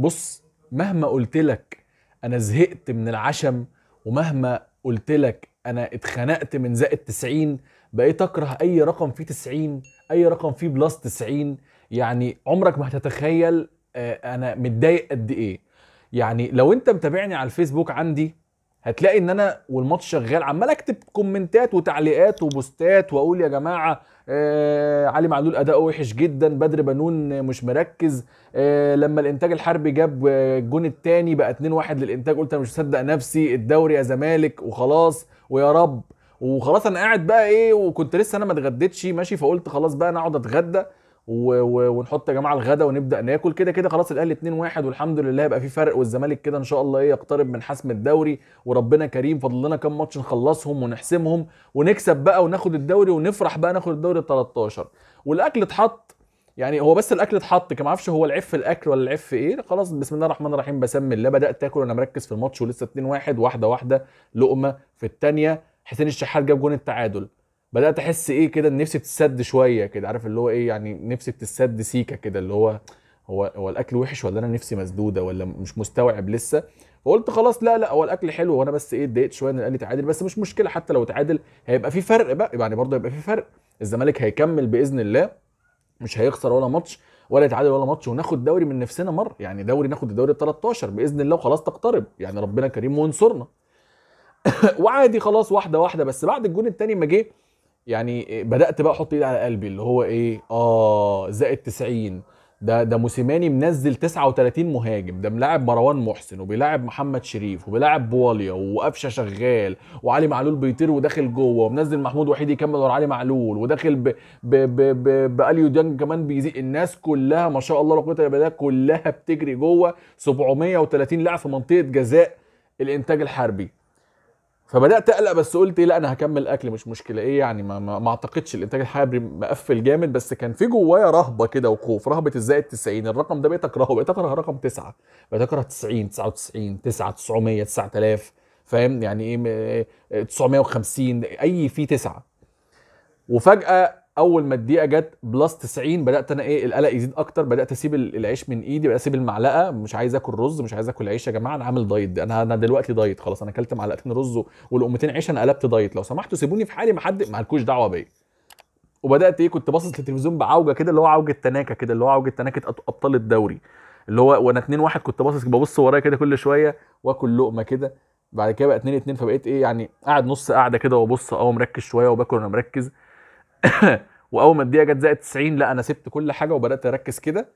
بص مهما قلت لك انا زهقت من العشم ومهما قلت لك انا اتخنقت من زائد 90 بقيت اكره اي رقم فيه 90 اي رقم فيه بلس 90 يعني عمرك ما هتتخيل آه، انا متضايق قد ايه يعني لو انت متابعني على الفيسبوك عندي هتلاقي ان انا والماتش شغال عمال اكتب كومنتات وتعليقات وبوستات واقول يا جماعه آه علي معلول اداؤه وحش جدا بدر بنون مش مركز آه لما الانتاج الحربي جاب الجون الثاني بقى 2 1 للانتاج قلت انا مش مصدق نفسي الدوري يا زمالك وخلاص ويا رب وخلاص انا قاعد بقى ايه وكنت لسه انا ما اتغديتش ماشي فقلت خلاص بقى انا اقعد اتغدى و... و... ونحط يا جماعه الغدا ونبدا ناكل كده كده خلاص الاهلي 2 1 والحمد لله يبقى في فرق والزمالك كده ان شاء الله ايه يقترب من حسم الدوري وربنا كريم فاضل لنا كام ماتش نخلصهم ونحسمهم ونكسب بقى وناخد الدوري ونفرح بقى ناخد الدوري ال 13 والاكل اتحط يعني هو بس الاكل اتحط كان ما اعرفش هو العف في الاكل ولا العف في ايه خلاص بسم الله الرحمن الرحيم بسمي الله بدات اكل وانا مركز في الماتش ولسه 2 1 واحده واحده لقمه في الثانيه حسين الشحات جاب جون التعادل بدات احس ايه كده نفسي بتسد شويه كده عارف اللي هو ايه يعني نفسي بتسد سيكه كده اللي هو هو هو الاكل وحش ولا انا نفسي مسدوده ولا مش مستوعب لسه فقلت خلاص لا لا هو الاكل حلو وانا بس ايه اتضايقت شويه ان الاهلي تعادل بس مش مشكله حتى لو تعادل هيبقى في فرق بقى يعني برضه هيبقى في فرق الزمالك هيكمل باذن الله مش هيخسر ولا ماتش ولا يتعادل ولا ماتش وناخد دوري من نفسنا مره يعني دوري ناخد الدوري ال 13 باذن الله وخلاص تقترب يعني ربنا كريم وانصرنا وعادي خلاص واحده واحده بس بعد الجون الثاني ما جه يعني بدات بقى احط ايدي على قلبي اللي هو ايه اه زائد 90 ده ده موسيماني منزل 39 مهاجم ده ملاعب مروان محسن وبيلاعب محمد شريف وبيلاعب بواليا وقفشه شغال وعلي معلول بيطير وداخل جوه ومنزل محمود وحيد يكمل ورا علي معلول وداخل ب ب ب ب باليو ديانج كمان بيزيد الناس كلها ما شاء الله لا قوه الا بالله كلها بتجري جوه 730 لاعب في منطقه جزاء الانتاج الحربي فبدات اقلق بس قلت ايه لا انا هكمل اكل مش مشكله ايه يعني ما, ما, ما اعتقدش الانتاج الحراري مقفل جامد بس كان في جوايا رهبه كده وخوف رهبه الزائد 90 الرقم ده بقيت اكرهه بقيت اكره رقم 9 بقيت اكره 90 99 9 900 9000 فاهم يعني ايه 950 إيه، اي في 9 وفجاه اول ما الدقيقه جت بلس 90 بدات انا ايه القلق يزيد اكتر بدات اسيب العيش من ايدي بدات اسيب المعلقه مش عايز اكل رز مش عايز اكل عيش يا جماعه انا عامل دايت انا انا دلوقتي دايت خلاص انا اكلت معلقتين رز ولقمتين عيش انا قلبت دايت لو سمحتوا سيبوني في حالي ما حد مالكوش دعوه بيا وبدات ايه كنت باصص للتلفزيون بعوجه كده اللي هو عوجه تناكه كده اللي هو عوجه تناكه ابطال الدوري اللي هو وانا 2 1 كنت باصص ببص ورايا كده كل شويه واكل لقمه كده بعد كده بقى 2 2 فبقيت ايه يعني قاعد نص قاعده كده وابص اه مركز شويه وباكل وانا مركز واول ما الدقيقه جت زائد 90 لا انا سبت كل حاجه وبدات اركز كده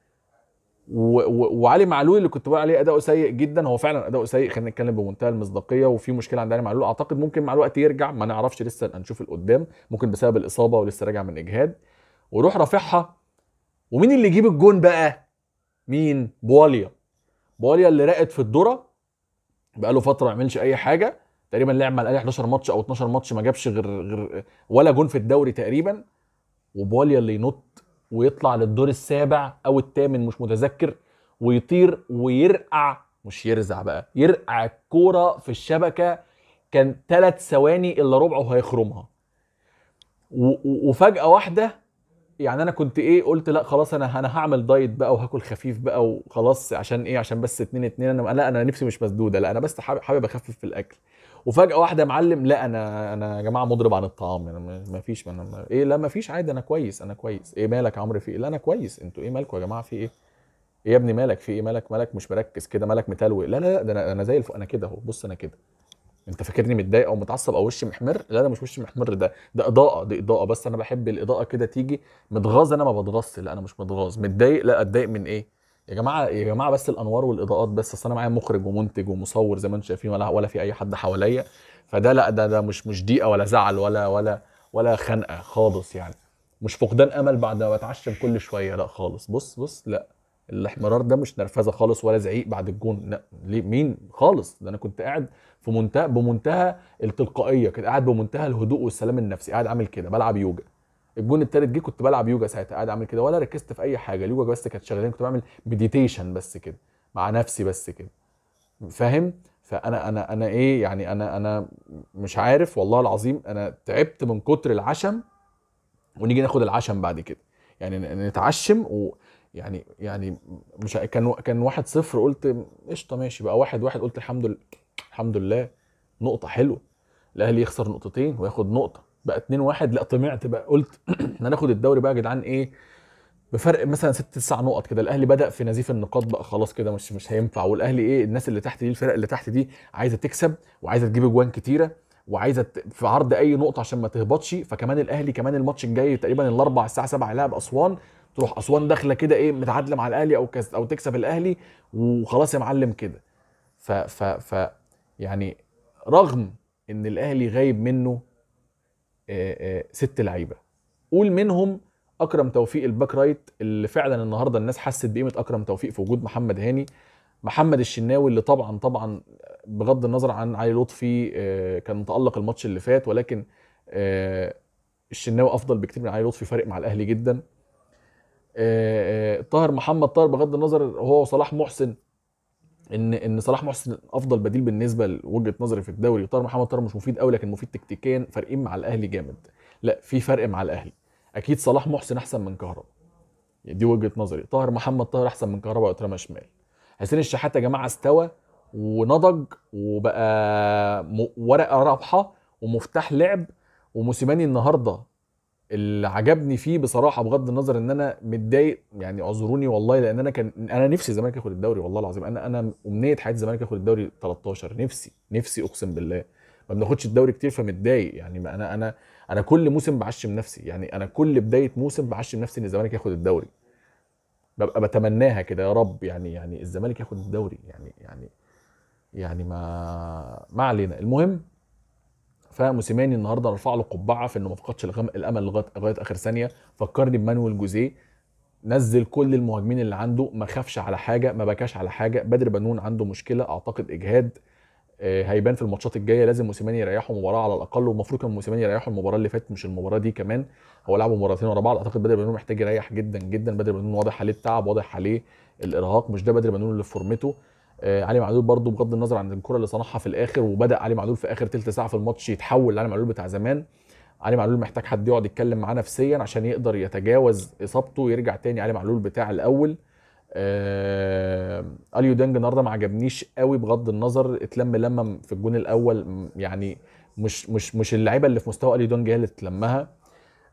وعلي معلول اللي كنت بقول عليه اداؤه سيء جدا هو فعلا اداؤه سيء خلينا نتكلم بمنتهى المصداقيه وفي مشكله عند علي معلول اعتقد ممكن مع الوقت يرجع ما نعرفش لسه هنشوف القدام ممكن بسبب الاصابه ولسه راجع من اجهاد وروح رافعها ومين اللي يجيب الجون بقى مين بواليا بواليا اللي راقد في بقى له فتره ما عملش اي حاجه تقريبا لعب مع الاهلي 11 ماتش او 12 ماتش ما جابش غير غير ولا جون في الدوري تقريبا وباليا اللي ينط ويطلع للدور السابع او الثامن مش متذكر ويطير ويرقع مش يرزع بقى يرقع الكوره في الشبكه كان ثلاث ثواني الا ربعه هيخرمها وفجاه واحده يعني انا كنت ايه قلت لا خلاص انا انا هعمل دايت بقى وهاكل خفيف بقى وخلاص عشان ايه عشان بس اتنين اتنين انا لا انا نفسي مش مسدوده لا انا بس حابب اخفف في الاكل وفجاه واحده معلم لا انا انا يا جماعه مضرب عن الطعام انا يعني ما فيش انا ما... ايه لا ما فيش عادي انا كويس انا كويس ايه مالك يا عمرو في ايه لا انا كويس انتوا ايه مالكم يا جماعه في ايه ايه يا ابني مالك في ايه مالك مالك مش مركز كده مالك متلوي لا لا لا ده انا انا زي الفوق انا كده اهو بص انا كده انت فاكرني متضايق او متعصب او وشي محمر لا ده مش وشي محمر ده ده اضاءه دي اضاءه بس انا بحب الاضاءه كده تيجي متغاظ انا ما بتغاظش لا انا مش متغاظ متضايق لا اتضايق من ايه يا جماعه يا جماعه بس الانوار والاضاءات بس اصل انا معايا مخرج ومنتج ومصور زي ما انتم شايفين ولا ولا في اي حد حواليا فده لا ده ده مش مش ضيقه ولا زعل ولا ولا ولا خنقه خالص يعني مش فقدان امل بعد ما بتعشم كل شويه لا خالص بص بص لا الاحمرار ده مش نرفزه خالص ولا زعيق بعد الجون لا ليه مين خالص ده انا كنت قاعد في منتهى بمنتهى التلقائيه كنت قاعد بمنتهى الهدوء والسلام النفسي قاعد عامل كده بلعب يوجا الجون التالت جه كنت بلعب يوجا ساعتها قاعد اعمل كده ولا ركزت في اي حاجه اليوجا بس كانت شغالين كنت بعمل مديتيشن بس كده مع نفسي بس كده فاهم فانا انا انا ايه يعني انا انا مش عارف والله العظيم انا تعبت من كتر العشم ونيجي ناخد العشم بعد كده يعني نتعشم و يعني يعني مش كان كان واحد صفر قلت قشطه ماشي بقى واحد واحد قلت الحمد لله الحمد لله نقطه حلوه الاهلي يخسر نقطتين وياخد نقطه بقى 2 1 لا طمعت بقى قلت احنا هناخد الدوري بقى يا جدعان ايه بفرق مثلا ست تسع نقط كده الاهلي بدا في نزيف النقاط بقى خلاص كده مش مش هينفع والاهلي ايه الناس اللي تحت دي الفرق اللي تحت دي عايزه تكسب وعايزه تجيب اجوان كتيره وعايزه في عرض اي نقطه عشان ما تهبطش فكمان الاهلي كمان الماتش الجاي تقريبا الاربع الساعه 7 هيلاعب اسوان تروح اسوان داخله كده ايه متعادله مع الاهلي او كس او تكسب الاهلي وخلاص يا معلم كده ف ف ف يعني رغم ان الاهلي غايب منه آه، آه، ست لعيبه قول منهم اكرم توفيق الباك رايت اللي فعلا النهارده الناس حست بقيمه اكرم توفيق في وجود محمد هاني محمد الشناوي اللي طبعا طبعا بغض النظر عن علي لطفي آه، كان متالق الماتش اللي فات ولكن الشناوي افضل بكتير من علي لطفي فارق مع الاهلي جدا طاهر محمد طاهر بغض النظر هو وصلاح محسن ان ان صلاح محسن افضل بديل بالنسبه لوجهه نظري في الدوري طاهر محمد طاهر مش مفيد قوي لكن مفيد تكتيكيا فارقين مع الاهلي جامد لا في فرق مع الاهلي اكيد صلاح محسن احسن من كهربا يعني دي وجهه نظري طاهر محمد طاهر احسن من كهربا وترمى شمال حسين الشحات يا جماعه استوى ونضج وبقى ورقه رابحه ومفتاح لعب وموسيماني النهارده اللي عجبني فيه بصراحه بغض النظر ان انا متضايق يعني اعذروني والله لان انا كان انا نفسي الزمالك ياخد الدوري والله العظيم انا انا امنيه حياه الزمالك ياخد الدوري 13 نفسي نفسي اقسم بالله ما بناخدش الدوري كتير فمتضايق يعني ما انا انا انا كل موسم بعشم نفسي يعني انا كل بدايه موسم بعشم نفسي ان الزمالك ياخد الدوري ببقى بتمناها كده يا رب يعني يعني الزمالك ياخد الدوري يعني يعني يعني ما ما علينا المهم فموسيماني النهارده رفع له قبعه في انه ما فقدش الامل لغايه اخر ثانيه فكرني بمانويل جوزيه نزل كل المهاجمين اللي عنده ما خافش على حاجه ما بكاش على حاجه بدر بنون عنده مشكله اعتقد اجهاد آه، هيبان في الماتشات الجايه لازم موسيماني يريحه مباراه على الاقل ومفروض كان موسيماني يريحه المباراه اللي فاتت مش المباراه دي كمان هو لعبه مباراتين ورا بعض اعتقد بدر بنون محتاج يريح جدا جدا بدر بنون واضح عليه التعب واضح عليه الارهاق مش ده بدر بنون اللي في فورمته آه، علي معلول برضو بغض النظر عن الكره اللي صنعها في الاخر وبدا علي معلول في اخر ثلث ساعه في الماتش يتحول لعلي معلول بتاع زمان علي معلول محتاج حد يقعد يتكلم معاه نفسيا عشان يقدر يتجاوز اصابته ويرجع تاني علي معلول بتاع الاول آه اليو دانج النهارده ما عجبنيش قوي بغض النظر اتلم لما في الجون الاول يعني مش مش مش اللعيبه اللي في مستوى اليو دانج هي اللي اتلمها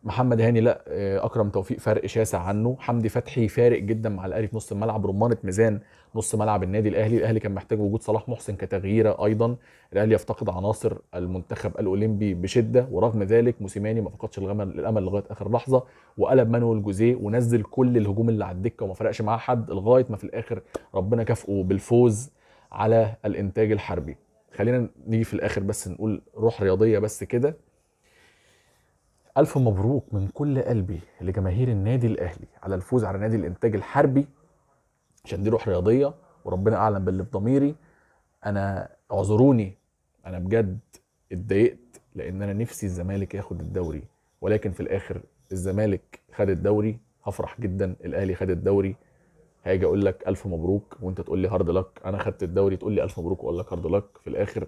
محمد هاني لا آه، اكرم توفيق فرق شاسع عنه حمدي فتحي فارق جدا مع الاهلي في نص الملعب رمانه ميزان نص ملعب النادي الاهلي الاهلي كان محتاج وجود صلاح محسن كتغييره ايضا الاهلي يفتقد عناصر المنتخب الاولمبي بشده ورغم ذلك موسيماني ما فقدش الامل لغايه اخر لحظه وقلب مانويل جوزيه ونزل كل الهجوم اللي على الدكه وما فرقش معاه حد لغايه ما في الاخر ربنا كافئه بالفوز على الانتاج الحربي خلينا نيجي في الاخر بس نقول روح رياضيه بس كده ألف مبروك من كل قلبي لجماهير النادي الأهلي على الفوز على نادي الإنتاج الحربي عشان دي روح رياضية وربنا أعلم باللي في ضميري أنا اعذروني أنا بجد اتضايقت لأن أنا نفسي الزمالك ياخد الدوري ولكن في الآخر الزمالك خد الدوري هفرح جدا الأهلي خد الدوري هاجي أقول لك ألف مبروك وأنت تقول لي هارد لك أنا خدت الدوري تقول لي ألف مبروك وأقول لك هارد لك في الآخر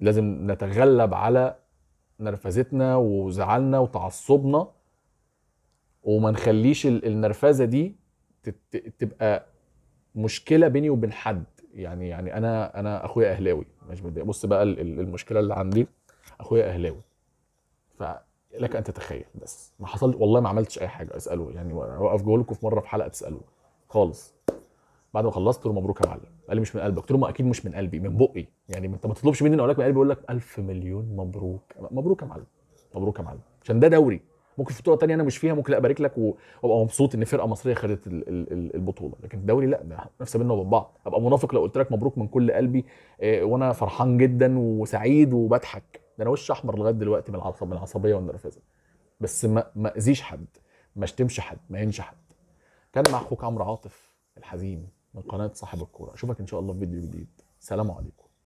لازم نتغلب على نرفزتنا وزعلنا وتعصبنا وما نخليش النرفزه دي تبقى مشكله بيني وبين حد يعني يعني انا انا اخويا اهلاوي مش بص بقى المشكله اللي عندي اخويا اهلاوي فلك ان تتخيل بس ما حصل والله ما عملتش اي حاجه اساله يعني اوقف جوه لكم في مره في حلقه تسالوه خالص بعد ما خلصت له مبروك يا معلم قال لي مش من قلبك قلت له ما اكيد مش من قلبي من بقي يعني انت ما تطلبش مني اقول لك من قلبي اقول لك الف مليون مبروك مبروك يا معلم مبروك يا معلم عشان ده دوري ممكن في بطوله ثانيه انا مش فيها ممكن لا ابارك لك وابقى مبسوط ان فرقه مصريه خدت البطوله لكن الدوري لا نفس بينا وبين بعض ابقى منافق لو قلت لك مبروك من كل قلبي آه، وانا فرحان جدا وسعيد وبضحك ده انا وشي احمر لغايه دلوقتي من العصب من العصبيه والنرفزه بس ما ما اذيش حد ما اشتمش حد ما ينش حد كان مع اخوك عمرو عاطف الحزين من قناه صاحب الكوره اشوفك ان شاء الله في فيديو جديد سلام عليكم